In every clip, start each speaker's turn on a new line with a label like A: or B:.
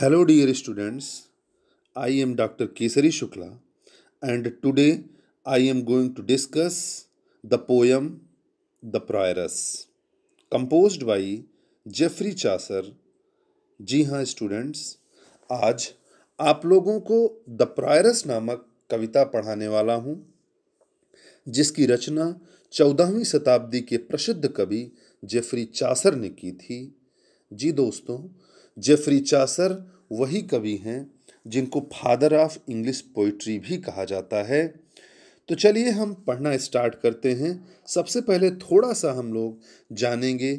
A: Hello dear students I am doctor Kesari Shukla and today I am going to discuss the poem the prioress composed by Geoffrey Chaucer जी हाँ students आज आप लोगों को the prioress नामक कविता पढ़ाने वाला हूँ जिसकी रचना चौदहवीं शताब्दी के प्रसिद्ध कवि जेफरी चासर ने की थी जी दोस्तों जेफरी चासर वही कवि हैं जिनको फादर ऑफ इंग्लिश पोइट्री भी कहा जाता है तो चलिए हम पढ़ना स्टार्ट करते हैं सबसे पहले थोड़ा सा हम लोग जानेंगे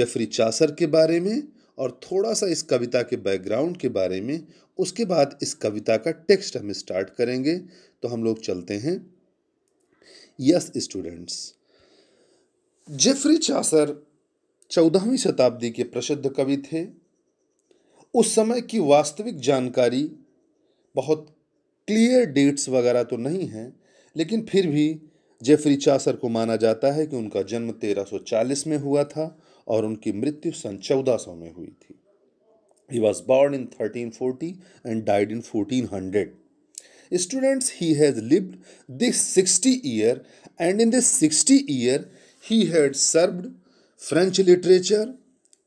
A: जेफरी चासर के बारे में और थोड़ा सा इस कविता के बैकग्राउंड के बारे में उसके बाद इस कविता का टेक्स्ट हम स्टार्ट करेंगे तो हम लोग चलते हैं यस स्टूडेंट्स जेफरी चासर चौदहवीं शताब्दी के प्रसिद्ध कवि थे उस समय की वास्तविक जानकारी बहुत क्लियर डेट्स वगैरह तो नहीं हैं लेकिन फिर भी जेफरी चासर को माना जाता है कि उनका जन्म 1340 में हुआ था और उनकी मृत्यु सन 1400 में हुई थी he was born in 1340 and died in 1400 students he has lived this sixty year and in this sixty year he had served French literature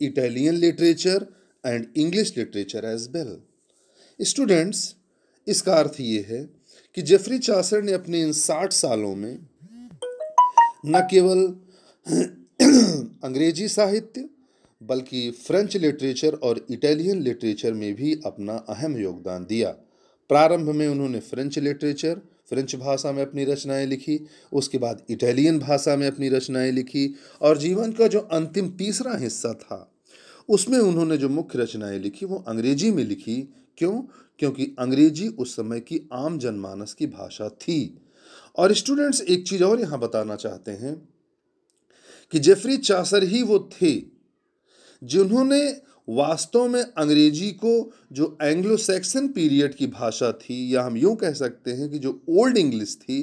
A: Italian literature and English literature as well students इसका अर्थ ये है कि Geoffrey Chaucer ने अपने इन साठ सालों में न केवल अंग्रेजी साहित्य बल्कि फ्रेंच लिटरेचर और इटालियन लिटरेचर में भी अपना अहम योगदान दिया प्रारंभ में उन्होंने फ्रेंच लिटरेचर फ्रेंच भाषा में अपनी रचनाएं लिखी उसके बाद इटालियन भाषा में अपनी रचनाएं लिखी और जीवन का जो अंतिम तीसरा हिस्सा था उसमें उन्होंने जो मुख्य रचनाएं लिखी वो अंग्रेजी में लिखी क्यों क्योंकि अंग्रेजी उस समय की आम जनमानस की भाषा थी और स्टूडेंट्स एक चीज़ और यहाँ बताना चाहते हैं कि जेफरी चासर ही वो थे जिन्होंने वास्तव में अंग्रेजी को जो एंग्लो सैक्सन पीरियड की भाषा थी या हम यूँ कह सकते हैं कि जो ओल्ड इंग्लिश थी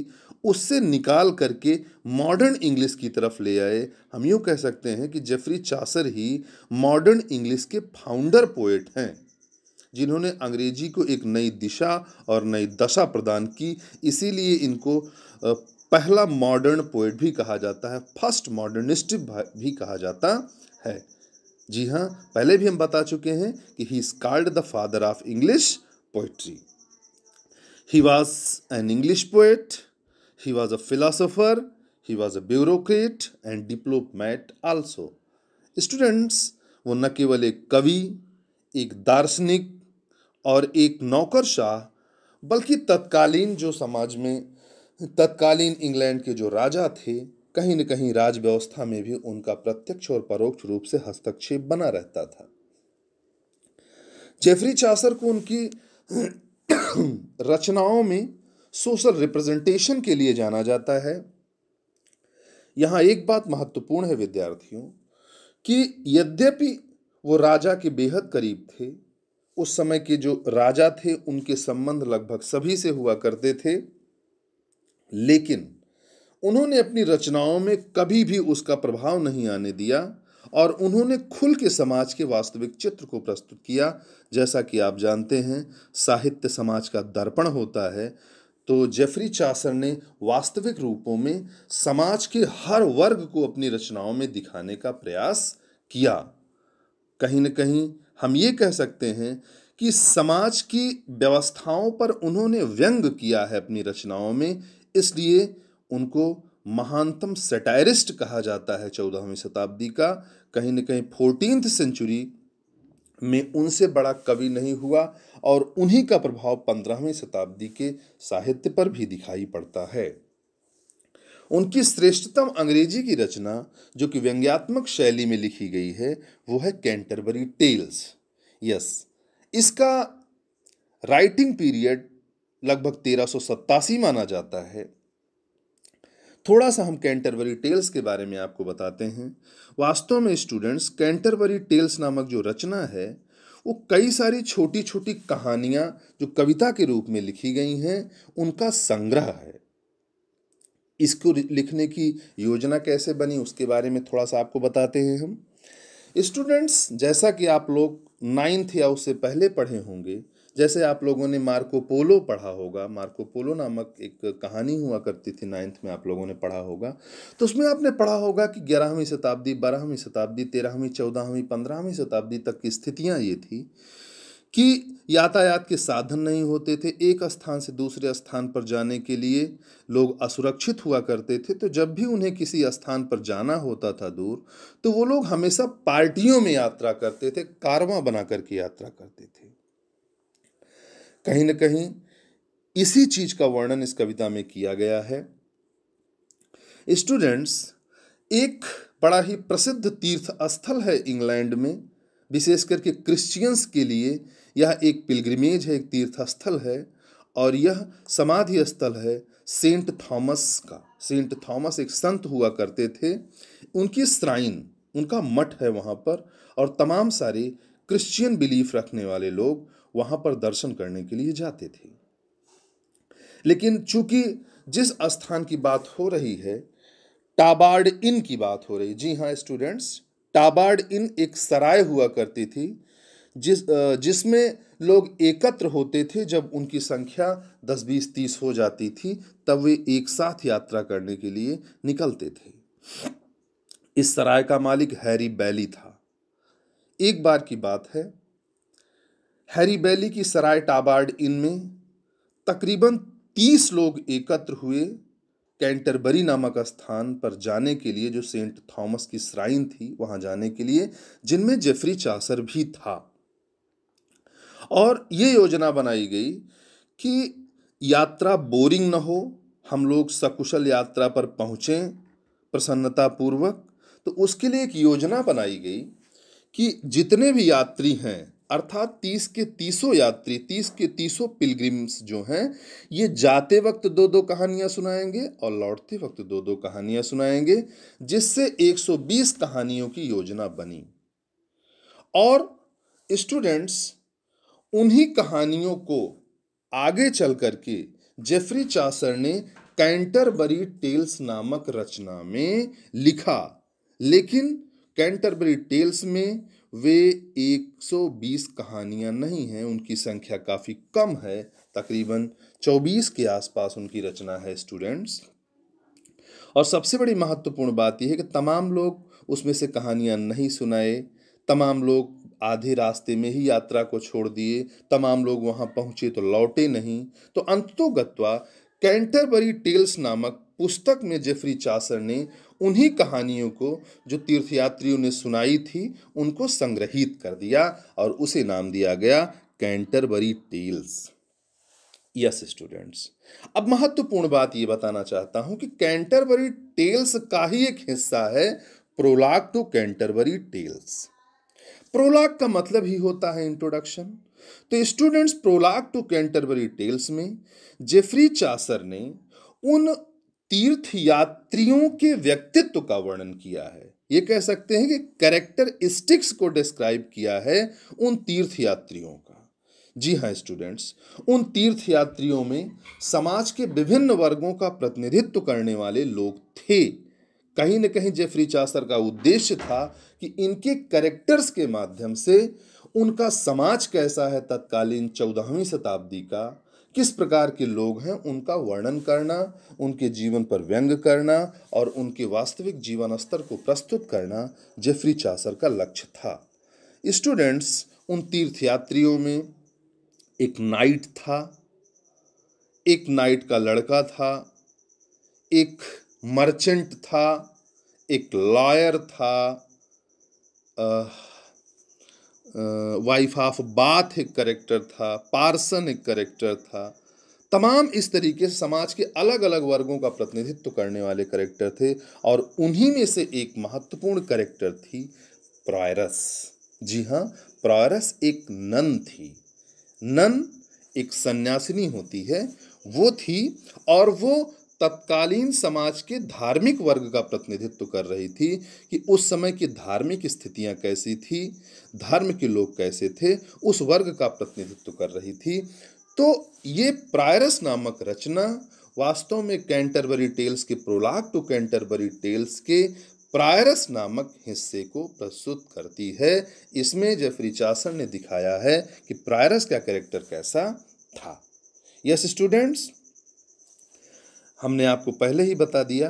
A: उससे निकाल करके मॉडर्न इंग्लिश की तरफ ले आए हम यूँ कह सकते हैं कि जेफरी चासर ही मॉडर्न इंग्लिश के फाउंडर पोएट हैं जिन्होंने अंग्रेजी को एक नई दिशा और नई दशा प्रदान की इसीलिए इनको पहला मॉडर्न पोएट भी कहा जाता है फर्स्ट मॉडर्निस्ट भी कहा जाता है जी हाँ पहले भी हम बता चुके हैं कि he is called the father of English poetry he was an English poet He was a philosopher, he was a bureaucrat and diplomat also. Students वो न केवल एक कवि एक दार्शनिक और एक नौकरशाह बल्कि तत्कालीन जो समाज में तत्कालीन इंग्लैंड के जो राजा थे कहीं न कहीं राज व्यवस्था में भी उनका प्रत्यक्ष और परोक्ष रूप से हस्तक्षेप बना रहता था जेफरी चासर को उनकी रचनाओं में सोशल रिप्रेजेंटेशन के लिए जाना जाता है यहाँ एक बात महत्वपूर्ण है विद्यार्थियों कि यद्यपि वो राजा के बेहद करीब थे उस समय के जो राजा थे उनके संबंध लगभग सभी से हुआ करते थे लेकिन उन्होंने अपनी रचनाओं में कभी भी उसका प्रभाव नहीं आने दिया और उन्होंने खुल के समाज के वास्तविक चित्र को प्रस्तुत किया जैसा कि आप जानते हैं साहित्य समाज का दर्पण होता है तो जेफरी चासर ने वास्तविक रूपों में समाज के हर वर्ग को अपनी रचनाओं में दिखाने का प्रयास किया कहीं न कहीं हम ये कह सकते हैं कि समाज की व्यवस्थाओं पर उन्होंने व्यंग किया है अपनी रचनाओं में इसलिए उनको महानतम सेटायरिस्ट कहा जाता है चौदहवीं शताब्दी का कहीं न कहीं फोर्टीन सेंचुरी में उनसे बड़ा कवि नहीं हुआ और उन्हीं का प्रभाव पंद्रहवीं शताब्दी के साहित्य पर भी दिखाई पड़ता है उनकी श्रेष्ठतम अंग्रेजी की रचना जो कि व्यंग्यात्मक शैली में लिखी गई है वो है कैंटरबरी टेल्स यस इसका राइटिंग पीरियड लगभग तेरह माना जाता है थोड़ा सा हम कैंटरबरी टेल्स के बारे में आपको बताते हैं वास्तव में स्टूडेंट्स कैंटरबरी टेल्स नामक जो रचना है वो कई सारी छोटी छोटी कहानियाँ जो कविता के रूप में लिखी गई हैं उनका संग्रह है इसको लिखने की योजना कैसे बनी उसके बारे में थोड़ा सा आपको बताते हैं हम स्टूडेंट्स जैसा कि आप लोग नाइन्थ या उससे पहले पढ़े होंगे जैसे आप लोगों ने मार्को पोलो पढ़ा होगा मार्को पोलो नामक एक कहानी हुआ करती थी नाइन्थ में आप लोगों ने पढ़ा होगा तो उसमें आपने पढ़ा होगा कि ग्यारहवीं शताब्दी बारहवीं शताब्दी तेरहवीं चौदहवीं पंद्रहवीं शताब्दी तक की स्थितियाँ ये थी कि यातायात के साधन नहीं होते थे एक स्थान से दूसरे स्थान पर जाने के लिए लोग असुरक्षित हुआ करते थे तो जब भी उन्हें किसी स्थान पर जाना होता था दूर तो वो लोग हमेशा पार्टियों में यात्रा करते थे कारवा बना करके यात्रा करते थे कहीं ना कहीं इसी चीज का वर्णन इस कविता में किया गया है स्टूडेंट्स एक बड़ा ही प्रसिद्ध तीर्थ स्थल है इंग्लैंड में विशेष करके क्रिश्चियंस के लिए यह एक पिलग्रिमेज है एक तीर्थ स्थल है और यह समाधि स्थल है सेंट थॉमस का सेंट थॉमस एक संत हुआ करते थे उनकी श्राइन उनका मठ है वहाँ पर और तमाम सारे क्रिश्चियन बिलीफ रखने वाले लोग वहाँ पर दर्शन करने के लिए जाते थे लेकिन चूंकि जिस स्थान की बात हो रही है टाबार्ड इन की बात हो रही जी हाँ स्टूडेंट्स टाबार्ड इन एक सराय हुआ करती थी जिस जिसमें लोग एकत्र होते थे जब उनकी संख्या दस बीस तीस हो जाती थी तब वे एक साथ यात्रा करने के लिए निकलते थे इस सराय का मालिक हैरी बैली था एक बार की बात है हैरी बैली की सराय टाबार्ड इन में तकरीबन तीस लोग एकत्र हुए कैंटरबरी नामक स्थान पर जाने के लिए जो सेंट थॉमस की श्राइन थी वहाँ जाने के लिए जिनमें जेफरी चासर भी था और ये योजना बनाई गई कि यात्रा बोरिंग न हो हम लोग सकुशल यात्रा पर पहुँचें प्रसन्नतापूर्वक तो उसके लिए एक योजना बनाई गई कि जितने भी यात्री हैं अर्थात तीस के तीसों यात्री तीस के तीसों पिलग्रिम्स जो हैं ये जाते वक्त दो दो कहानियाँ सुनाएंगे और लौटते वक्त दो दो कहानियाँ सुनाएंगे जिससे 120 कहानियों की योजना बनी और स्टूडेंट्स उन्हीं कहानियों को आगे चल करके जेफरी चासर ने कैंटरबरी टेल्स नामक रचना में लिखा लेकिन कैंटरबरी टेल्स में वे 120 कहानियां नहीं हैं उनकी संख्या काफ़ी कम है तकरीबन 24 के आसपास उनकी रचना है स्टूडेंट्स और सबसे बड़ी महत्वपूर्ण बात यह है कि तमाम लोग उसमें से कहानियां नहीं सुनाए तमाम लोग आधे रास्ते में ही यात्रा को छोड़ दिए तमाम लोग वहाँ पहुँचे तो लौटे नहीं तो अंतोगत्वा कैंटरबरी टेल्स नामक पुस्तक में जेफरी चासर ने उन्हीं कहानियों को जो तीर्थयात्रियों ने सुनाई थी उनको संग्रहित कर दिया और उसे नाम दिया गया कैंटरबरी टेल्स यस स्टूडेंट्स अब महत्वपूर्ण बात ये बताना चाहता हूँ कि कैंटरबरी टेल्स का ही एक हिस्सा है prologue to Canterbury Tales prologue का मतलब ही होता है इंट्रोडक्शन तो students prologue to Canterbury Tales में जेफरी चासर ने उन तीर्थ यात्रियों के व्यक्तित्व का वर्णन किया है ये कह सकते हैं कि कैरेक्टरिस्टिक्स को डिस्क्राइब किया है उन तीर्थ यात्रियों का जी हाँ स्टूडेंट्स उन तीर्थ यात्रियों में समाज के विभिन्न वर्गों का प्रतिनिधित्व करने वाले लोग थे कहीं न कहीं जेफरी चासर का उद्देश्य था कि इनके करेक्टर्स के माध्यम से उनका समाज कैसा है तत्कालीन चौदहवीं शताब्दी का किस प्रकार के लोग हैं उनका वर्णन करना उनके जीवन पर व्यंग करना और उनके वास्तविक जीवन स्तर को प्रस्तुत करना जेफरी चासर का लक्ष्य था स्टूडेंट्स उन तीर्थयात्रियों में एक नाइट था एक नाइट का लड़का था एक मर्चेंट था एक लॉयर था आ, वाइफ ऑफ बाथ एक करेक्टर था पार्सन एक करेक्टर था तमाम इस तरीके से समाज के अलग अलग वर्गों का प्रतिनिधित्व करने वाले करेक्टर थे और उन्हीं में से एक महत्वपूर्ण करेक्टर थी प्रायरस जी हाँ प्रायरस एक नन थी नन एक सन्यासिनी होती है वो थी और वो तत्कालीन समाज के धार्मिक वर्ग का प्रतिनिधित्व कर रही थी कि उस समय की धार्मिक स्थितियां कैसी थी धर्म के लोग कैसे थे उस वर्ग का प्रतिनिधित्व कर रही थी तो ये प्रायरस नामक रचना वास्तव में कैंटरबरी टेल्स के प्रोलाग टू कैंटरबरी टेल्स के प्रायरस नामक हिस्से को प्रस्तुत करती है इसमें जेफरी चासन ने दिखाया है कि प्रायरस का कैरेक्टर कैसा था यस yes, स्टूडेंट्स हमने आपको पहले ही बता दिया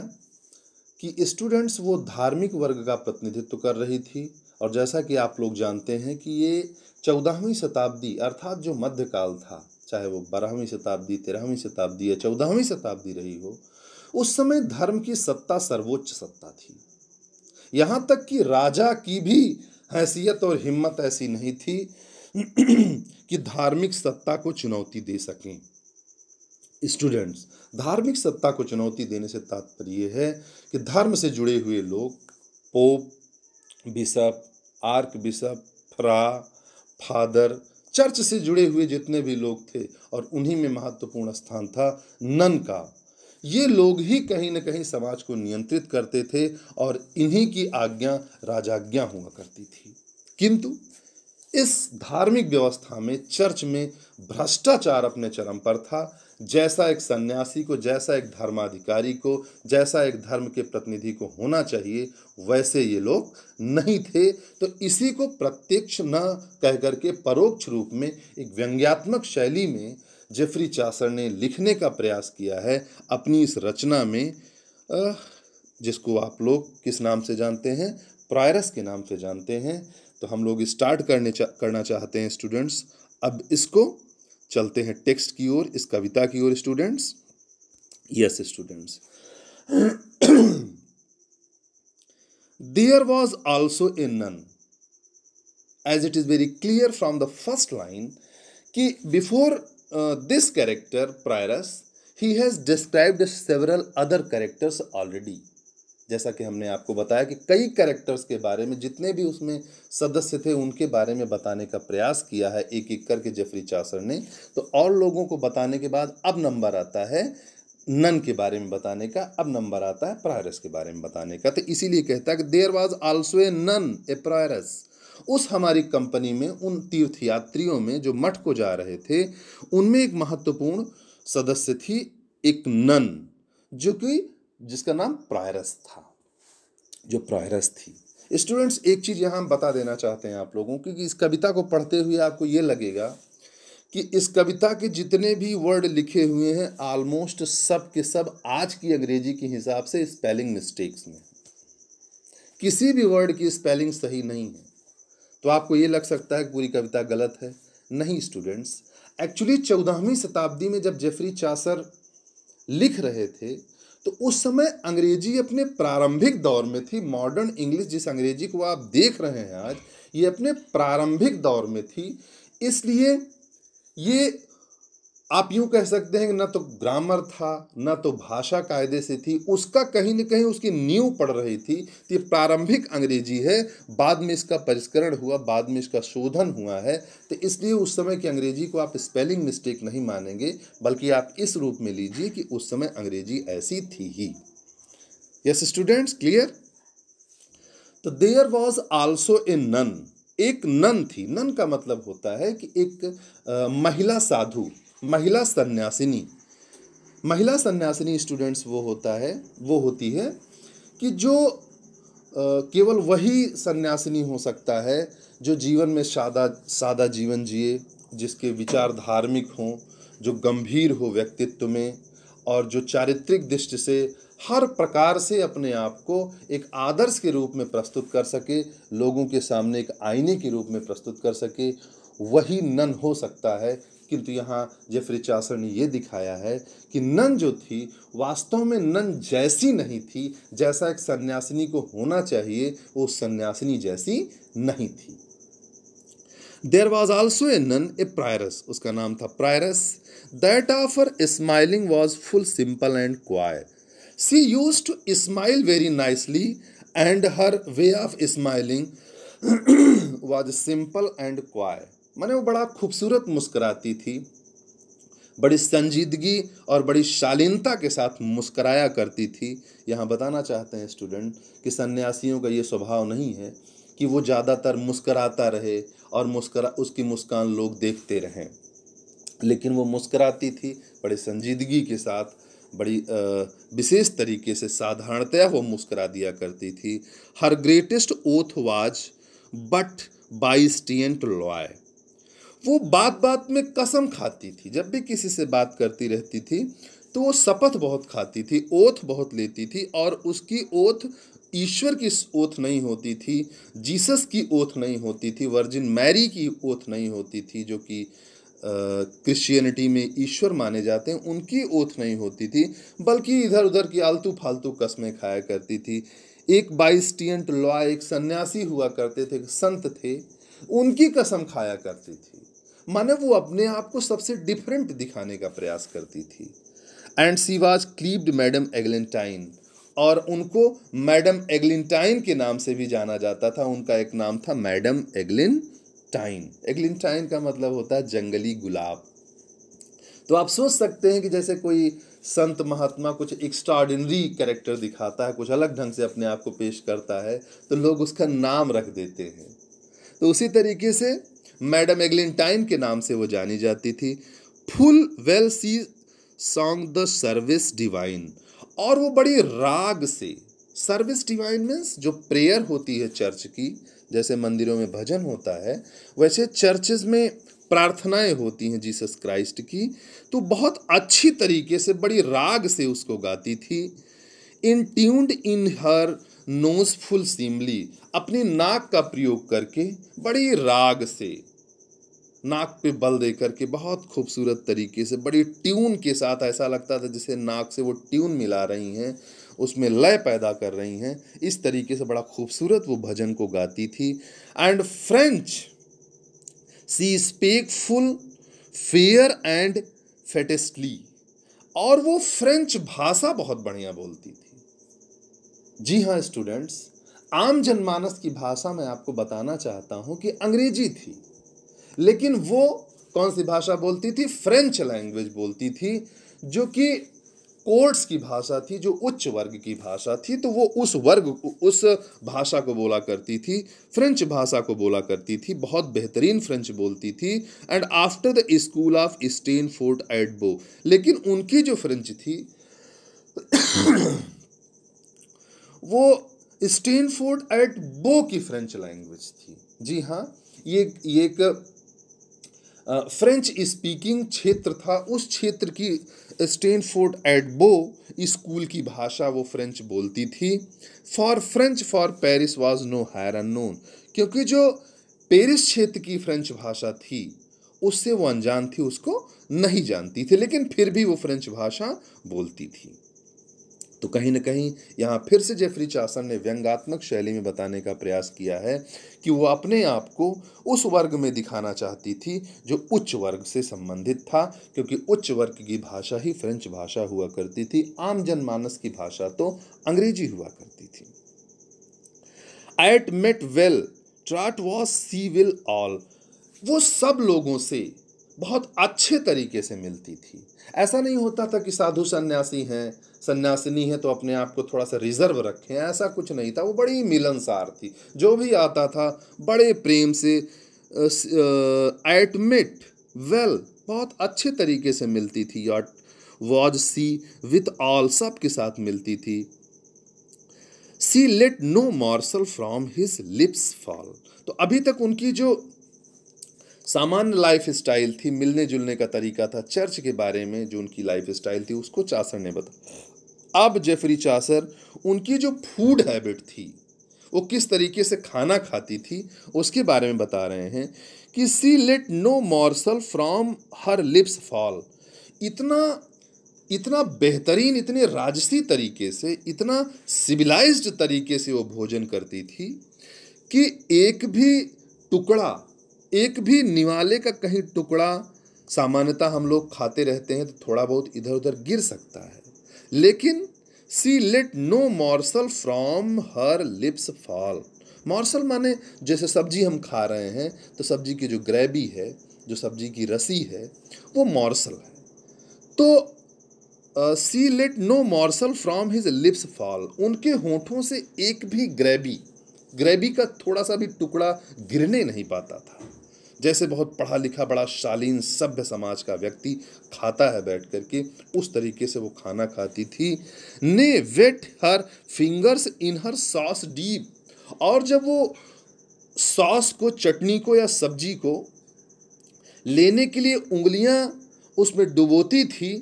A: कि स्टूडेंट्स वो धार्मिक वर्ग का प्रतिनिधित्व कर रही थी और जैसा कि आप लोग जानते हैं कि ये चौदहवीं शताब्दी अर्थात जो मध्यकाल था चाहे वो बारहवीं शताब्दी तेरहवीं शताब्दी या चौदहवीं शताब्दी रही हो उस समय धर्म की सत्ता सर्वोच्च सत्ता थी यहाँ तक कि राजा की भी हैसियत और हिम्मत ऐसी नहीं थी कि धार्मिक सत्ता को चुनौती दे सकें स्टूडेंट्स धार्मिक सत्ता को चुनौती देने से तात्पर्य है कि धर्म से जुड़े हुए लोग पोप बिशप आर्क बिशप फ्रा फादर चर्च से जुड़े हुए जितने भी लोग थे और उन्हीं में महत्वपूर्ण स्थान था नन का ये लोग ही कहीं ना कहीं समाज को नियंत्रित करते थे और इन्हीं की आज्ञा राजाज्ञा हुआ करती थी किंतु इस धार्मिक व्यवस्था में चर्च में भ्रष्टाचार अपने चरम पर था जैसा एक सन्यासी को जैसा एक धर्माधिकारी को जैसा एक धर्म के प्रतिनिधि को होना चाहिए वैसे ये लोग नहीं थे तो इसी को प्रत्यक्ष न कह करके परोक्ष रूप में एक व्यंग्यात्मक शैली में जेफरी चासर ने लिखने का प्रयास किया है अपनी इस रचना में जिसको आप लोग किस नाम से जानते हैं प्रायरस के नाम से जानते हैं तो हम लोग स्टार्ट करने चा, करना चाहते हैं स्टूडेंट्स अब इसको चलते हैं टेक्स्ट की ओर इस कविता की ओर students yes students there was also a nun as it is very clear from the first line कि before this character prioress he has described several other characters already जैसा कि हमने आपको बताया कि कई कैरेक्टर्स के बारे में जितने भी उसमें सदस्य थे उनके बारे में बताने का प्रयास किया है एक एक करके जेफरी चासर ने तो और लोगों को बताने के बाद अब नंबर आता है नन के बारे में बताने का अब नंबर आता है प्रायरस के बारे में बताने का तो इसीलिए कहता है कि there was also a nun a prioress उस हमारी कंपनी में उन तीर्थयात्रियों में जो मठ को जा रहे थे उनमें एक महत्वपूर्ण सदस्य थी एक नन जो कि जिसका नाम प्रायरस था जो प्रायरस थी स्टूडेंट्स एक चीज़ यहाँ हम बता देना चाहते हैं आप लोगों क्योंकि इस कविता को पढ़ते हुए आपको ये लगेगा कि इस कविता के जितने भी वर्ड लिखे हुए हैं ऑलमोस्ट सब के सब आज की अंग्रेजी के हिसाब से स्पेलिंग मिस्टेक्स में किसी भी वर्ड की स्पेलिंग सही नहीं है तो आपको ये लग सकता है कि पूरी कविता गलत है नहीं स्टूडेंट्स एक्चुअली चौदहवीं शताब्दी में जब जेफरी चासर लिख रहे थे तो उस समय अंग्रेजी अपने प्रारंभिक दौर में थी मॉडर्न इंग्लिश जिस अंग्रेजी को आप देख रहे हैं आज ये अपने प्रारंभिक दौर में थी इसलिए ये आप यूं कह सकते हैं कि ना तो ग्रामर था ना तो भाषा कायदे से थी उसका कहीं ना कहीं उसकी नींव पड़ रही थी तो ये प्रारंभिक अंग्रेजी है बाद में इसका परिष्करण हुआ बाद में इसका शोधन हुआ है तो इसलिए उस समय की अंग्रेजी को आप स्पेलिंग मिस्टेक नहीं मानेंगे बल्कि आप इस रूप में लीजिए कि उस समय अंग्रेजी ऐसी थी ही यस स्टूडेंट्स क्लियर तो there was also a nun एक नन थी नन का मतलब होता है कि एक आ, महिला साधु महिला सन्यासिनी महिला सन्यासिनी स्टूडेंट्स वो होता है वो होती है कि जो केवल वही सन्यासिनी हो सकता है जो जीवन में सादा सादा जीवन जिए जिसके विचार धार्मिक हों जो गंभीर हो व्यक्तित्व में और जो चारित्रिक दृष्टि से हर प्रकार से अपने आप को एक आदर्श के रूप में प्रस्तुत कर सके लोगों के सामने एक आईने के रूप में प्रस्तुत कर सके वही नन हो सकता है किंतु तो यहाँ जेफरी चासर ने यह दिखाया है कि नन जो थी वास्तव में नन जैसी नहीं थी जैसा एक सन्यासिनी को होना चाहिए वो सन्यासिनी जैसी नहीं थी there was also a nun a prioress उसका नाम था prioress that of her smiling was full simple and quite she used to smile very nicely and her way of smiling was simple and quite मैंने वो बड़ा खूबसूरत मुस्कराती थी बड़ी संजीदगी और बड़ी शालीनता के साथ मुस्कराया करती थी यहाँ बताना चाहते हैं स्टूडेंट कि सन्यासियों का ये स्वभाव नहीं है कि वो ज़्यादातर मुस्कराता रहे और मुस्करा उसकी मुस्कान लोग देखते रहें लेकिन वो मुस्कराती थी बड़े संजीदगी के साथ बड़ी विशेष तरीके से साधारणतया वो मुस्करा दिया करती थी her greatest oath was but by saint Loy वो बात बात में कसम खाती थी जब भी किसी से बात करती रहती थी तो वो शपथ बहुत खाती थी ओथ बहुत लेती थी और उसकी ओथ ईश्वर की ओथ नहीं होती थी जीसस की ओथ नहीं होती थी वर्जिन मैरी की ओथ नहीं होती थी जो कि क्रिश्चियनिटी में ईश्वर माने जाते हैं उनकी ओथ नहीं होती थी बल्कि इधर उधर की आलतू फालतू कस्में खाया करती थी एक बाइस्टियंट लॉ एक सन्यासी हुआ करते थे संत थे उनकी कसम खाया करती थी माने वो अपने आप को सबसे डिफरेंट दिखाने का प्रयास करती थी and she was cleped madam Eglantine और उनको मैडम एगलिनटाइन के नाम से भी जाना जाता था उनका एक नाम था मैडम एग्लिनटाइन एगलिनटाइन का मतलब होता है जंगली गुलाब तो आप सोच सकते हैं कि जैसे कोई संत महात्मा कुछ एक्स्ट्राऑर्डिनरी कैरेक्टर दिखाता है कुछ अलग ढंग से अपने आप को पेश करता है तो लोग उसका नाम रख देते हैं तो उसी तरीके से मैडम एग्लिनटाइन के नाम से वो जानी जाती थी full well she song the service divine और वो बड़ी राग से सर्विस डिवाइन मीन्स जो प्रेयर होती है चर्च की जैसे मंदिरों में भजन होता है वैसे चर्चेज में प्रार्थनाएं होती हैं जीसस क्राइस्ट की तो बहुत अच्छी तरीके से बड़ी राग से उसको गाती थी इन ट्यून्ड इन हर नोजफुल सिमली अपनी नाक का प्रयोग करके बड़ी राग से नाक पे बल दे करके बहुत खूबसूरत तरीके से बड़ी ट्यून के साथ ऐसा लगता था जिसे नाक से वो ट्यून मिला रही हैं उसमें लय पैदा कर रही हैं इस तरीके से बड़ा खूबसूरत वो भजन को गाती थी and French she spake full fair and fetisly और वो फ्रेंच भाषा बहुत बढ़िया बोलती थी जी हाँ स्टूडेंट्स आम जनमानस की भाषा मैं आपको बताना चाहता हूँ कि अंग्रेजी थी लेकिन वो कौन सी भाषा बोलती थी फ्रेंच लैंग्वेज बोलती थी जो कि कोर्ट्स की भाषा थी जो उच्च वर्ग की भाषा थी तो वो उस वर्ग उस भाषा को बोला करती थी फ्रेंच भाषा को बोला करती थी बहुत बेहतरीन फ्रेंच बोलती थी and after the school of Stratford at Bow लेकिन उनकी जो फ्रेंच थी वो स्टेन फोर्ट एट बो की फ्रेंच लैंग्वेज थी जी हाँ ये ये एक फ्रेंच स्पीकिंग क्षेत्र था उस क्षेत्र की स्टेनफोर्ड एडबो स्कूल की भाषा वो फ्रेंच बोलती थी for French for Paris was no higher unknown क्योंकि जो पेरिस क्षेत्र की फ्रेंच भाषा थी उससे वो अनजान थी उसको नहीं जानती थी लेकिन फिर भी वो फ्रेंच भाषा बोलती थी तो कहीं ना कहीं यहाँ फिर से जेफरी चासन ने व्यंगात्मक शैली में बताने का प्रयास किया है कि वो अपने आप को उस वर्ग में दिखाना चाहती थी जो उच्च वर्ग से संबंधित था क्योंकि उच्च वर्ग की भाषा ही फ्रेंच भाषा हुआ करती थी आम जनमानस की भाषा तो अंग्रेजी हुआ करती थी एट मेट वेल ट्राट वॉज सी विल ऑल वो सब लोगों से बहुत अच्छे तरीके से मिलती थी ऐसा नहीं होता था कि साधु सन्यासी हैं सन्यासिनी है तो अपने आप को थोड़ा सा रिजर्व रखें ऐसा कुछ नहीं था वो बड़ी मिलनसार थी जो भी आता था बड़े प्रेम से एडमिट वेल बहुत अच्छे तरीके से मिलती थी या वॉज सी विथ ऑल सब के साथ मिलती थी she let no morsel from his lips fall तो अभी तक उनकी जो सामान्य लाइफ स्टाइल थी मिलने जुलने का तरीका था चर्च के बारे में जो उनकी लाइफ स्टाइल थी उसको चासर ने बताया अब जेफरी चासर उनकी जो फूड हैबिट थी वो किस तरीके से खाना खाती थी उसके बारे में बता रहे हैं कि she let no morsel from her lips fall इतना इतना बेहतरीन इतने राजसी तरीके से इतना सिविलाइज्ड तरीके से वो भोजन करती थी कि एक भी टुकड़ा एक भी निवाले का कहीं टुकड़ा सामान्यतः हम लोग खाते रहते हैं तो थोड़ा बहुत इधर उधर गिर सकता है लेकिन she let no morsel from her lips fall morsel माने जैसे सब्जी हम खा रहे हैं तो सब्जी की जो ग्रेवी है जो सब्जी की रसी है वो मॉर्सल है तो she let no morsel from his lips fall उनके होठों से एक भी ग्रेवी ग्रेवी का थोड़ा सा भी टुकड़ा गिरने नहीं पाता था जैसे बहुत पढ़ा लिखा बड़ा शालीन सभ्य समाज का व्यक्ति खाता है बैठ करके उस तरीके से वो खाना खाती थी ने wet her fingers in her sauce deep और जब वो सॉस को चटनी को या सब्जी को लेने के लिए उंगलियां उसमें डुबोती थी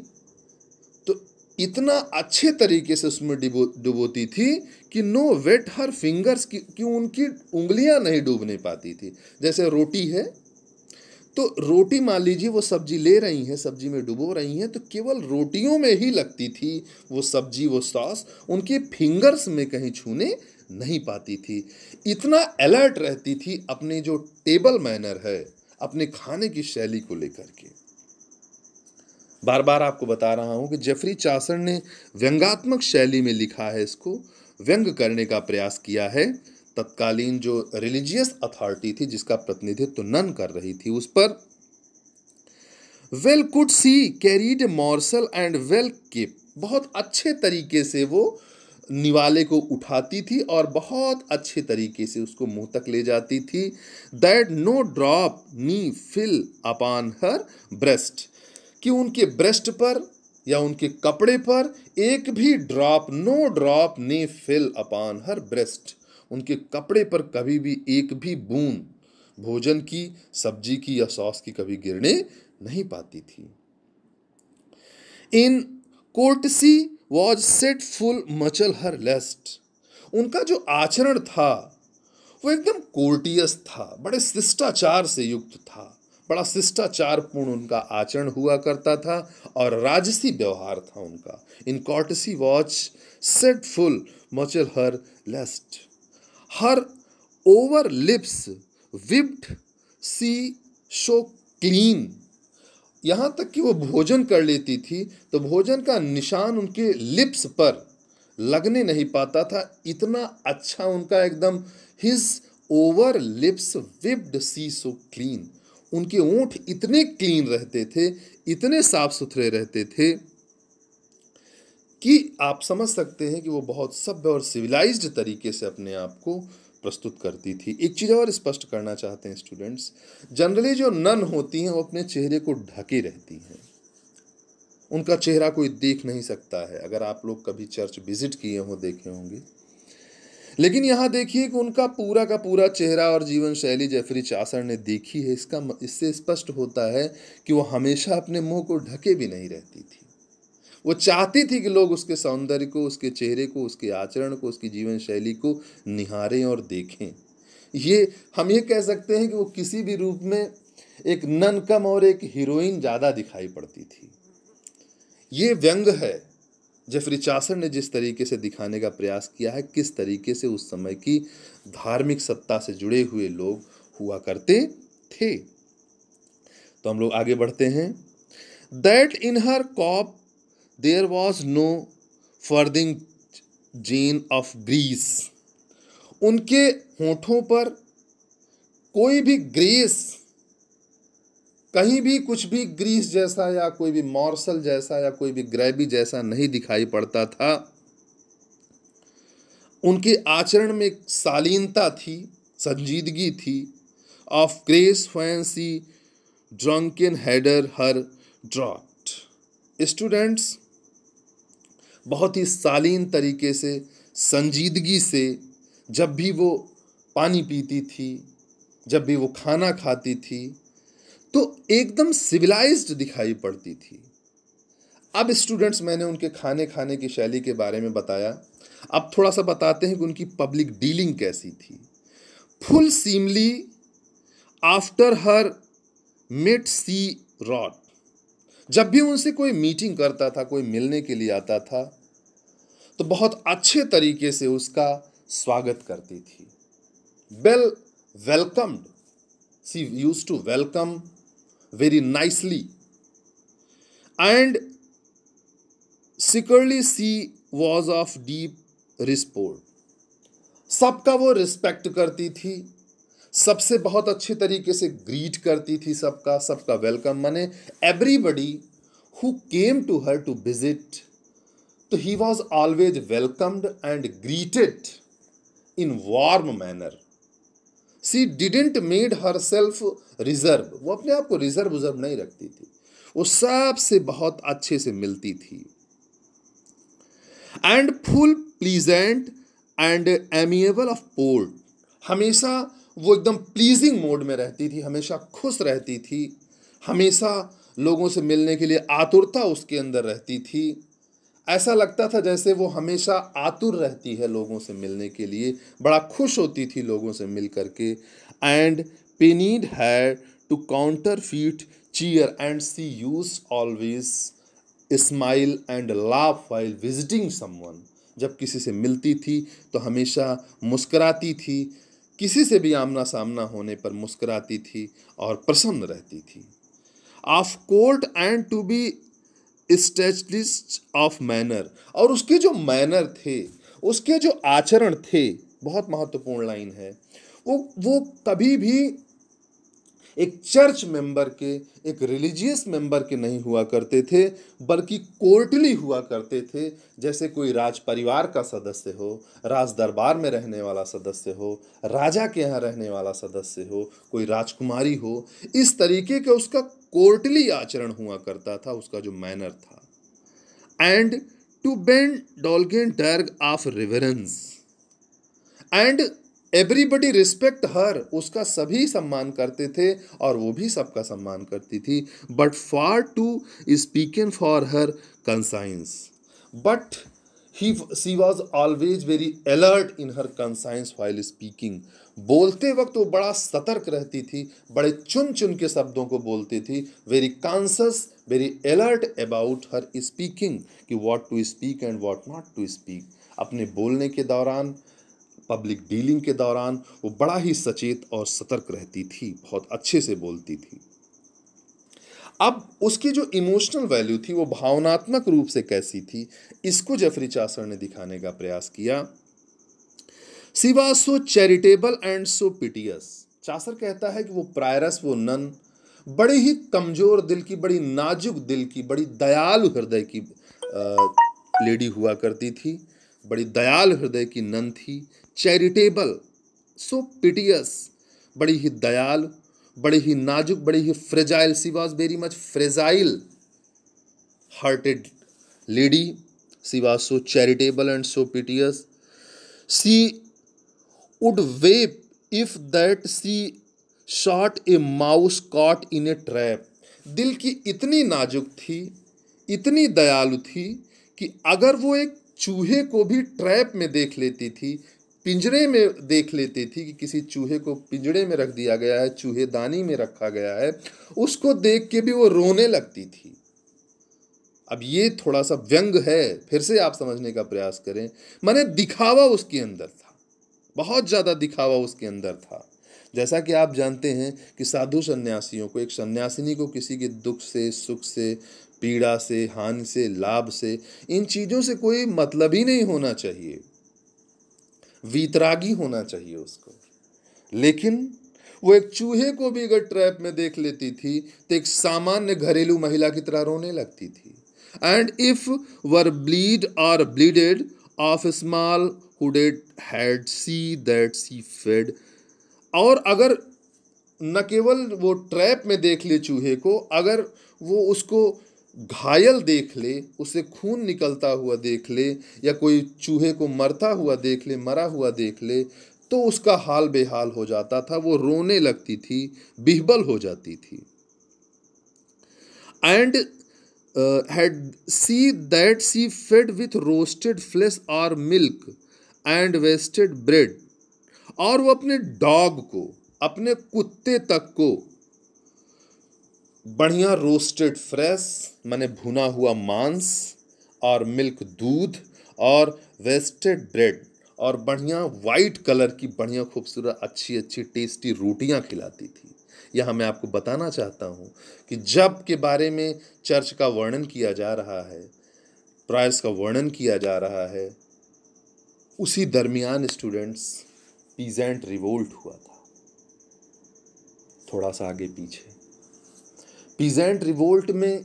A: तो इतना अच्छे तरीके से उसमें डुबो डुबोती थी कि नो वेट हर फिंगर्स की क्यों उनकी उंगलियां नहीं डूबने पाती थी जैसे रोटी है तो रोटी मान लीजिए वो सब्जी ले रही हैं सब्जी में डुबो रही हैं तो केवल रोटियों में ही लगती थी वो सब्जी वो सॉस उनके फिंगर्स में कहीं छूने नहीं पाती थी इतना अलर्ट रहती थी अपने जो टेबल मैनर है अपने खाने की शैली को लेकर के बार बार आपको बता रहा हूं कि जेफरी चासर ने व्यंगात्मक शैली में लिखा है इसको व्यंग करने का प्रयास किया है तत्कालीन जो रिलीजियस अथॉरिटी थी जिसका प्रतिनिधित्व नन कर रही थी उस पर well could she carried morsel and well के बहुत अच्छे तरीके से वो निवाले को उठाती थी और बहुत अच्छे तरीके से उसको मुंह तक ले जाती थी दैट नो ड्रॉप नी फिल अपान हर ब्रेस्ट कि उनके ब्रेस्ट पर या उनके कपड़े पर एक भी ड्रॉप नो ड्रॉप नी फिल अपान हर ब्रेस्ट उनके कपड़े पर कभी भी एक भी बूंद भोजन की सब्जी की या सॉस की कभी गिरने नहीं पाती थी in courtesy was set full much her लेस्ट उनका जो आचरण था वो एकदम कोर्टियस था बड़े शिष्टाचार से युक्त था बड़ा शिष्टाचार पूर्ण उनका आचरण हुआ करता था और राजसी व्यवहार था उनका in courtesy was set full much her lest her over lips wiped she so clean यहाँ तक कि वो भोजन कर लेती थी तो भोजन का निशान उनके लिप्स पर लगने नहीं पाता था इतना अच्छा उनका एकदम his over lips wiped she so clean उनके ऊँट इतने क्लीन रहते थे इतने साफ सुथरे रहते थे कि आप समझ सकते हैं कि वो बहुत सभ्य और सिविलाइज्ड तरीके से अपने आप को प्रस्तुत करती थी एक चीज़ और स्पष्ट करना चाहते हैं स्टूडेंट्स जनरली जो नन होती हैं वो अपने चेहरे को ढके रहती हैं उनका चेहरा कोई देख नहीं सकता है अगर आप लोग कभी चर्च विजिट किए हों देखे होंगे लेकिन यहाँ देखिए कि उनका पूरा का पूरा चेहरा और जीवन शैली जेफरी चासर ने देखी है इसका इससे स्पष्ट होता है कि वो हमेशा अपने मुंह को ढके भी नहीं रहती थी वो चाहती थी कि लोग उसके सौंदर्य को उसके चेहरे को उसके आचरण को उसकी जीवन शैली को निहारें और देखें ये हम ये कह सकते हैं कि वो किसी भी रूप में एक नन कम और एक हीरोइन ज़्यादा दिखाई पड़ती थी ये व्यंग है जेफरी चासर ने जिस तरीके से दिखाने का प्रयास किया है किस तरीके से उस समय की धार्मिक सत्ता से जुड़े हुए लोग हुआ करते थे तो हम लोग आगे बढ़ते हैं that in her cup there was no farthing seen of grease उनके होठों पर कोई भी ग्रीस कहीं भी कुछ भी ग्रीस जैसा या कोई भी मॉर्सल जैसा या कोई भी ग्रैबी जैसा नहीं दिखाई पड़ता था उनके आचरण में शालीनता थी संजीदगी थी ऑफ ग्रेस फैंसी ड्रंकिन हैडर हर ड्रॉट स्टूडेंट्स बहुत ही सालीन तरीके से संजीदगी से जब भी वो पानी पीती थी जब भी वो खाना खाती थी तो एकदम सिविलाइज्ड दिखाई पड़ती थी अब स्टूडेंट्स मैंने उनके खाने खाने की शैली के बारे में बताया अब थोड़ा सा बताते हैं कि उनकी पब्लिक डीलिंग कैसी थी फुल सीमली आफ्टर हर मिट सी रॉट जब भी उनसे कोई मीटिंग करता था कोई मिलने के लिए आता था तो बहुत अच्छे तरीके से उसका स्वागत करती थी well welcomed she used to welcome very nicely and securely she was of deep disport सबका वो रिस्पेक्ट करती थी सबसे बहुत अच्छे तरीके से ग्रीट करती थी सबका सबका वेलकम माने everybody who came to her to visit तो he was always welcomed and greeted in warm manner she didn't made herself reserve वो अपने आप को रिजर्व उजर्व नहीं रखती थी वो सबसे बहुत अच्छे से मिलती थी and full pleasant and amiable of port हमेशा वो एकदम प्लीजिंग मोड में रहती थी हमेशा खुश रहती थी हमेशा लोगों से मिलने के लिए आतुरता उसके अंदर रहती थी ऐसा लगता था जैसे वो हमेशा आतुर रहती है लोगों से मिलने के लिए बड़ा खुश होती थी लोगों से मिल करके एंड पेनीड है to counterfeit cheer and she used always smile and laugh while visiting someone जब किसी से मिलती थी तो हमेशा मुस्कराती थी किसी से भी आमना सामना होने पर मुस्कराती थी और प्रसन्न रहती थी of court and to be stately of manner और उसके जो मैनर थे उसके जो आचरण थे बहुत महत्वपूर्ण लाइन है वो वो कभी भी एक चर्च मेंबर के एक रिलीजियस मेंबर के नहीं हुआ करते थे बल्कि कोर्टली हुआ करते थे जैसे कोई राज परिवार का सदस्य हो राज दरबार में रहने वाला सदस्य हो राजा के यहाँ रहने वाला सदस्य हो कोई राजकुमारी हो इस तरीके का उसका कोर्टली आचरण हुआ करता था उसका जो मैनर था एंड टू बेंड डॉलगेन डर्ग of reverence and everybody respect her उसका सभी सम्मान करते थे और वो भी सबका सम्मान करती थी but for to an for her conscience but he she was always very alert in her conscience while speaking बोलते वक्त वो बड़ा सतर्क रहती थी बड़े चुन चुन के शब्दों को बोलती थी very conscious very alert about her speaking कि what to speak and what not to speak अपने बोलने के दौरान पब्लिक डीलिंग के दौरान वो बड़ा ही सचेत और सतर्क रहती थी बहुत अच्छे से बोलती थी अब उसकी जो इमोशनल वैल्यू थी वो भावनात्मक रूप से कैसी थी इसको जेफरी चासर ने दिखाने का प्रयास किया she was so charitable and so piteous Chaucer कहता है कि वो प्रायरस वो नन बड़े ही कमज़ोर दिल की बड़ी नाजुक दिल की बड़ी दयालु हृदय की आ, लेडी हुआ करती थी बड़ी दयाल हृदय की नन थी चैरिटेबल सो पिटियस बड़ी ही दयाल बड़ी ही नाजुक बड़ी ही fragile she was very much fragile hearted lady she was so charitable and so piteous she would weep if that she saw a mouse caught in a trap दिल की इतनी नाजुक थी इतनी दयालु थी कि अगर वो एक चूहे को भी ट्रैप में देख लेती थी पिंजरे में देख लेती थी कि किसी चूहे को पिंजरे में रख दिया गया है चूहे दानी में रखा गया है उसको देख के भी वो रोने लगती थी अब ये थोड़ा सा व्यंग है फिर से आप समझने का प्रयास करें मैंने दिखावा उसके अंदर था बहुत ज़्यादा दिखावा उसके अंदर था जैसा कि आप जानते हैं कि साधु सन्यासियों को एक सन्यासिनी को किसी के दुख से सुख से पीड़ा से हानि से लाभ से इन चीज़ों से कोई मतलब ही नहीं होना चाहिए वीतरागी होना चाहिए उसको लेकिन वो एक चूहे को भी अगर ट्रैप में देख लेती थी तो एक सामान्य घरेलू महिला की तरह रोने लगती थी एंड इफ वर ब्लीड और ब्लीडेड ऑफ स्मॉल हुडेड had she that she fed और अगर न केवल वो ट्रैप में देख ले चूहे को अगर वो उसको घायल देख ले उसे खून निकलता हुआ देख ले या कोई चूहे को मरता हुआ देख ले मरा हुआ देख ले तो उसका हाल बेहाल हो जाता था वो रोने लगती थी बिहबल हो जाती थी and had she that she fed with roasted flesh और मिल्क एंड वेस्टेड ब्रेड और वो अपने डॉग को अपने कुत्ते तक को बढ़िया रोस्टेड फ्रेश माने भुना हुआ मांस और मिल्क दूध और वेस्टेड ब्रेड और बढ़िया वाइट कलर की बढ़िया खूबसूरत अच्छी अच्छी टेस्टी रोटियां खिलाती थी यह मैं आपको बताना चाहता हूँ कि जब के बारे में चर्च का वर्णन किया जा रहा है प्रायस का वर्णन किया जा रहा है उसी दरमियान स्टूडेंट्स पीजेंट रिवोल्ट हुआ था थोड़ा सा आगे पीछे पीजेंट रिवोल्ट में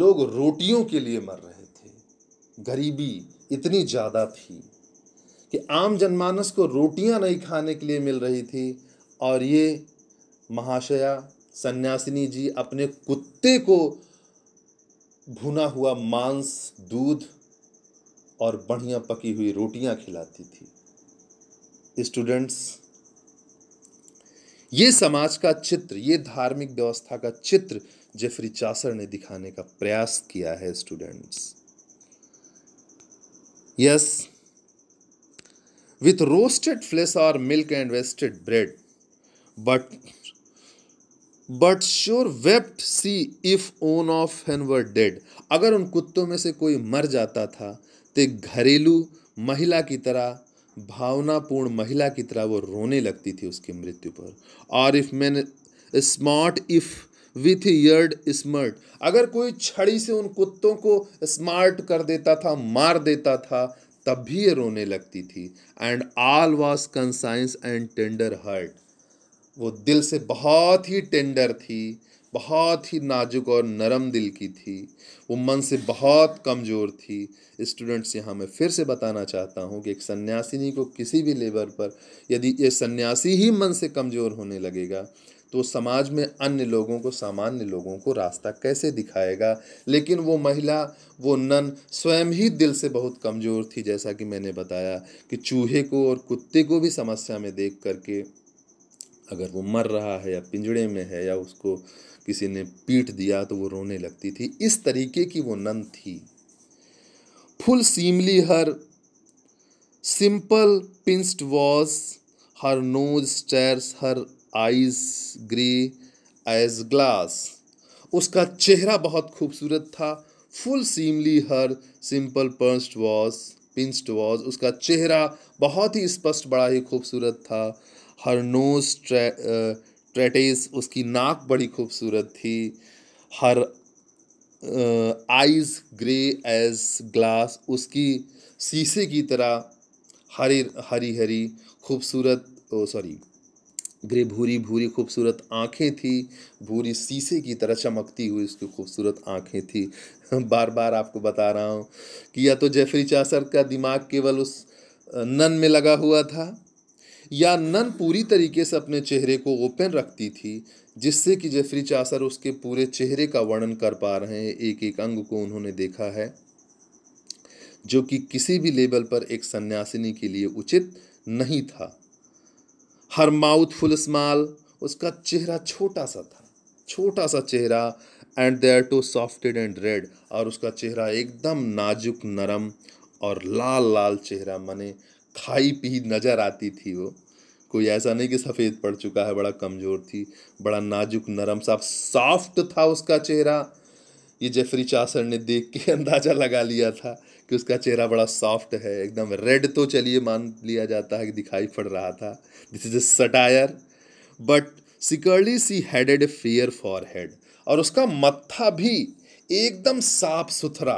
A: लोग रोटियों के लिए मर रहे थे गरीबी इतनी ज़्यादा थी कि आम जनमानस को रोटियां नहीं खाने के लिए मिल रही थी और ये महाशया सन्यासिनी जी अपने कुत्ते को भुना हुआ मांस दूध और बढ़िया पकी हुई रोटियां खिलाती थी स्टूडेंट्स ये समाज का चित्र ये धार्मिक व्यवस्था का चित्र जेफरी चासर ने दिखाने का प्रयास किया है students yes with roasted flesh और milk and wasted bread but but sure wept she if one of them were dead अगर उन कुत्तों में से कोई मर जाता था तो घरेलू महिला की तरह भावनापूर्ण महिला की तरह वो रोने लगती थी उसकी मृत्यु पर और if man smart if with yard smart अगर कोई छड़ी से उन कुत्तों को स्मार्ट कर देता था मार देता था तब भी ये रोने लगती थी and all was conscience and tender heart वो दिल से बहुत ही टेंडर थी बहुत ही नाजुक और नरम दिल की थी वो मन से बहुत कमज़ोर थी स्टूडेंट्स यहाँ मैं फिर से बताना चाहता हूँ कि एक सन्यासिनी को किसी भी लेवल पर यदि ये सन्यासी ही मन से कमज़ोर होने लगेगा तो समाज में अन्य लोगों को सामान्य लोगों को रास्ता कैसे दिखाएगा लेकिन वो महिला वो नन स्वयं ही दिल से बहुत कमज़ोर थी जैसा कि मैंने बताया कि चूहे को और कुत्ते को भी समस्या में देख करके अगर वो मर रहा है या पिंजड़े में है या उसको किसी ने पीट दिया तो वो रोने लगती थी इस तरीके की वो नंद थी full seemly her simple pinched was her nose stairs her eyes grey as glass उसका चेहरा बहुत खूबसूरत था full seemly her simple pursed was pinched was उसका चेहरा बहुत ही स्पष्ट बड़ा ही खूबसूरत था हर नोज ट्रेटेस उसकी नाक बड़ी खूबसूरत थी her eyes grey as glass उसकी शीशे की तरह हरी हरी हरी खूबसूरत ओ सॉरी ग्रे भूरी भूरी खूबसूरत आंखें थी भूरी शीशे की तरह चमकती हुई उसकी खूबसूरत आंखें थी बार बार आपको बता रहा हूँ कि या तो जेफरी चासर का दिमाग केवल उस नन में लगा हुआ था या नन पूरी तरीके से अपने चेहरे को ओपन रखती थी जिससे कि जेफरी चासर उसके पूरे चेहरे का वर्णन कर पा रहे हैं एक एक अंग को उन्होंने देखा है जो कि किसी भी लेवल पर एक सन्यासिनी के लिए उचित नहीं था हर माउथ फुल स्माल उसका चेहरा छोटा सा था छोटा सा चेहरा and thereto softed and red और उसका चेहरा एकदम नाजुक नरम और लाल लाल चेहरा मने खाई पी नज़र आती थी वो कोई ऐसा नहीं कि सफ़ेद पड़ चुका है बड़ा कमज़ोर थी बड़ा नाजुक नरम साफ सॉफ्ट था उसका चेहरा ये जेफरी चासर ने देख के अंदाज़ा लगा लिया था कि उसका चेहरा बड़ा सॉफ्ट है एकदम रेड तो चलिए मान लिया जाता है कि दिखाई पड़ रहा था this is a satire but sickerly she had a fair forehead और उसका मत्था भी एकदम साफ सुथरा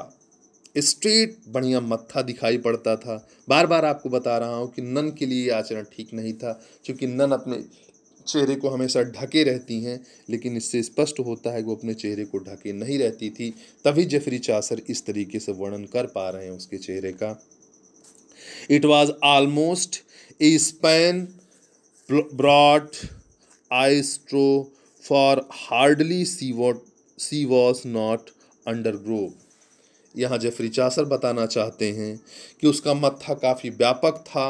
A: स्ट्रेट बढ़िया मत्था दिखाई पड़ता था बार बार आपको बता रहा हूँ कि नन के लिए आचरण ठीक नहीं था क्योंकि नन अपने चेहरे को हमेशा ढके रहती हैं लेकिन इससे स्पष्ट होता है कि वो अपने चेहरे को ढके नहीं रहती थी तभी जेफरी चासर इस तरीके से वर्णन कर पा रहे हैं उसके चेहरे का it was almost a span broad I trow for hardly she what she was not undergrown यहाँ जेफरी चासर बताना चाहते हैं कि उसका मत्था काफ़ी व्यापक था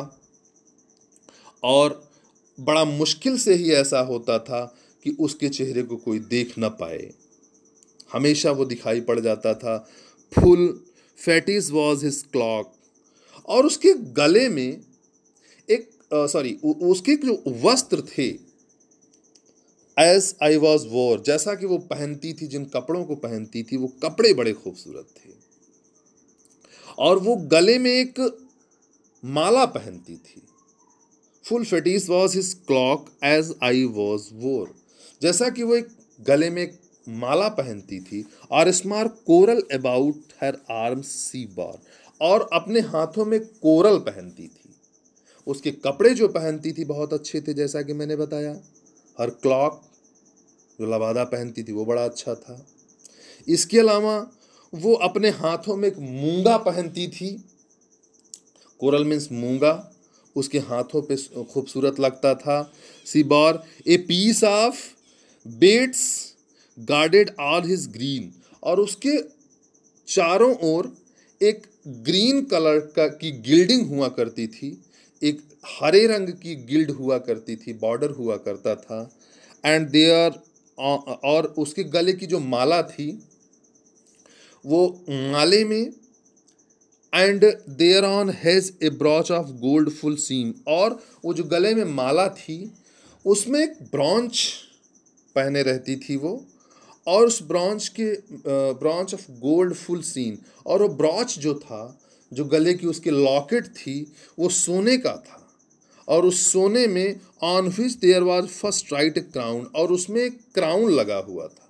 A: और बड़ा मुश्किल से ही ऐसा होता था कि उसके चेहरे को कोई देख ना पाए हमेशा वो दिखाई पड़ जाता था full fetis was his cloak और उसके गले में एक सॉरी उसके जो वस्त्र थे एज आई वॉज वोर जैसा कि वो पहनती थी जिन कपड़ों को पहनती थी वो कपड़े बड़े खूबसूरत थे और वो गले में एक माला पहनती थी full fetis was his cloak as I was ware जैसा कि वो एक गले में एक माला पहनती थी और small coral about her arm she bar और अपने हाथों में कोरल पहनती थी उसके कपड़े जो पहनती थी बहुत अच्छे थे जैसा कि मैंने बताया हर क्लॉक जो लबादा पहनती थी वो बड़ा अच्छा था इसके अलावा वो अपने हाथों में एक मूंगा पहनती थी कोरल मीन्स मूंगा उसके हाथों पे खूबसूरत लगता था she bore a piece of beads guarded all his green और उसके चारों ओर एक ग्रीन कलर का की गिल्डिंग हुआ करती थी एक हरे रंग की गिल्ड हुआ करती थी बॉर्डर हुआ करता था एंड देयर और उसके गले की जो माला थी वो नाले में and thereon has a brooch of gold full sheen और वो जो गले में माला थी उसमें एक ब्रॉन्च पहने रहती थी वो और उस ब्रॉन्च के brooch of gold full sheen और वो ब्रॉच जो था जो गले की उसकी लॉकेट थी वो सोने का था और उस सोने में on which there was first write crown और उसमें एक क्राउन लगा हुआ था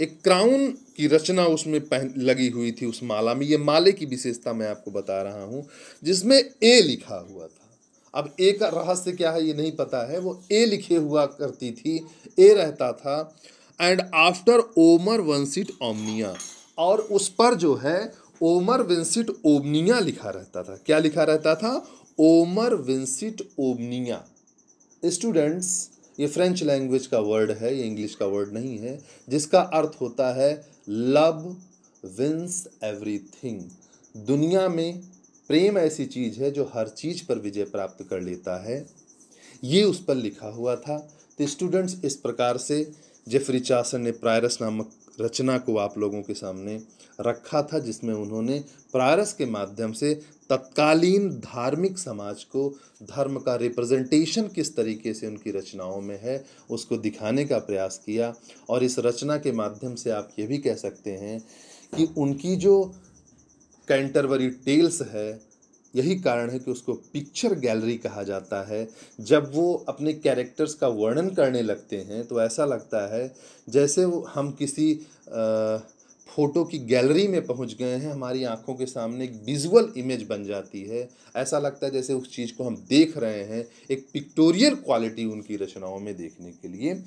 A: एक क्राउन की रचना उसमें पहन लगी हुई थी उस माला में ये माले की विशेषता मैं आपको बता रहा हूँ जिसमें ए लिखा हुआ था अब ए का रहस्य क्या है ये नहीं पता है वो ए लिखे हुआ करती थी ए रहता था एंड आफ्टर ओमर वंसिट ओमनिया और उस पर जो है ओमर विंसिट ओमनिया लिखा रहता था क्या लिखा रहता था ओमर विंसिट ओमनिया स्टूडेंट्स ये फ्रेंच लैंग्वेज का वर्ड है ये इंग्लिश का वर्ड नहीं है जिसका अर्थ होता है लव विंस एवरीथिंग दुनिया में प्रेम ऐसी चीज़ है जो हर चीज़ पर विजय प्राप्त कर लेता है ये उस पर लिखा हुआ था तो स्टूडेंट्स इस प्रकार से जेफरी चासन ने प्रायरस नामक रचना को आप लोगों के सामने रखा था जिसमें उन्होंने प्रायरस के माध्यम से तत्कालीन धार्मिक समाज को धर्म का रिप्रेजेंटेशन किस तरीके से उनकी रचनाओं में है उसको दिखाने का प्रयास किया और इस रचना के माध्यम से आप ये भी कह सकते हैं कि उनकी जो कैंटरवरी टेल्स है यही कारण है कि उसको पिक्चर गैलरी कहा जाता है जब वो अपने कैरेक्टर्स का वर्णन करने लगते हैं तो ऐसा लगता है जैसे हम किसी आ, फ़ोटो की गैलरी में पहुंच गए हैं हमारी आंखों के सामने एक विजुअल इमेज बन जाती है ऐसा लगता है जैसे उस चीज़ को हम देख रहे हैं एक पिक्टोरियल क्वालिटी उनकी रचनाओं में देखने के लिए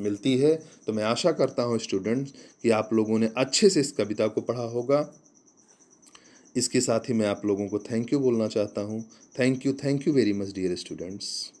A: मिलती है तो मैं आशा करता हूँ स्टूडेंट्स कि आप लोगों ने अच्छे से इस कविता को पढ़ा होगा इसके साथ ही मैं आप लोगों को थैंक यू बोलना चाहता हूँ thank you thank you very much dear students